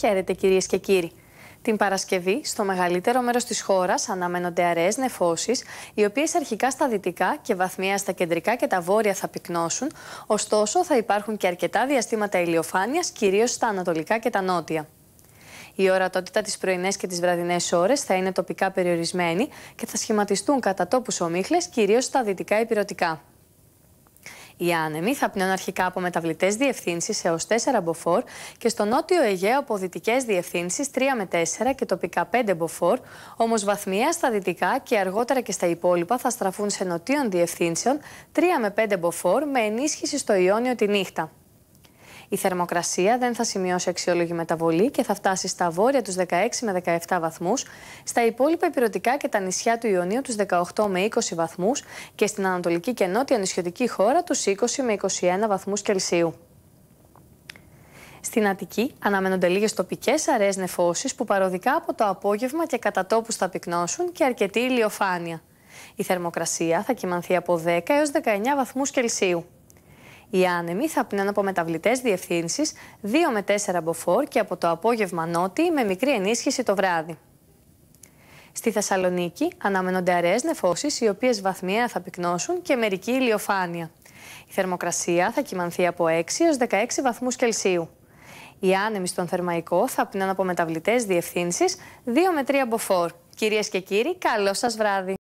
Χαίρετε κυρίες και κύριοι. Την Παρασκευή, στο μεγαλύτερο μέρος της χώρας αναμένονται αραιές νεφώσεις, οι οποίες αρχικά στα δυτικά και βαθμία στα κεντρικά και τα βόρεια θα πυκνώσουν, ωστόσο θα υπάρχουν και αρκετά διαστήματα ηλιοφάνειας, κυρίως στα ανατολικά και τα νότια. Η ορατότητα τις πρωινές και τις βραδινές ώρες θα είναι τοπικά περιορισμένη και θα σχηματιστούν κατά τόπους ομίχλες, κυρίως στα δυτικά υπηρετικά. Οι άνεμοι θα πνέουν αρχικά από μεταβλητές διευθύνσεις έως 4 μποφόρ και στο νότιο Αιγαίο από δυτικές διευθύνσεις 3 με 4 και τοπικά 5 μποφόρ, όμως βαθμία στα δυτικά και αργότερα και στα υπόλοιπα θα στραφούν σε νοτίων διευθύνσεων 3 με 5 μποφόρ με ενίσχυση στο Ιόνιο τη νύχτα. Η θερμοκρασία δεν θα σημειώσει αξιόλογη μεταβολή και θα φτάσει στα βόρεια τους 16 με 17 βαθμούς, στα υπόλοιπα υπηρετικά και τα νησιά του Ιωνίου τους 18 με 20 βαθμούς και στην ανατολική και νότια νησιωτική χώρα τους 20 με 21 βαθμούς Κελσίου. Στην Αττική αναμένονται λίγες τοπικές αραιές νεφώσεις που παροδικά από το απόγευμα και κατά τόπους θα πυκνώσουν και αρκετή ηλιοφάνεια. Η θερμοκρασία θα κοιμανθεί από 10 έως 19 βαθμούς Κελσίου. Οι άνεμοι θα πνέουν από μεταβλητές διευθύνσεις 2 με 4 μποφόρ και από το απόγευμα νότι με μικρή ενίσχυση το βράδυ. Στη Θεσσαλονίκη αναμένονται αραιές νεφώσεις, οι οποίες βαθμία θα πυκνώσουν και μερική ηλιοφάνεια. Η θερμοκρασία θα κυμανθεί από 6 έως 16 βαθμούς Κελσίου. Οι άνεμοι στον Θερμαϊκό θα πνέουν από μεταβλητές διευθύνσεις 2 με 3 μποφόρ. Κυρίες και κύριοι, καλό σας βράδυ.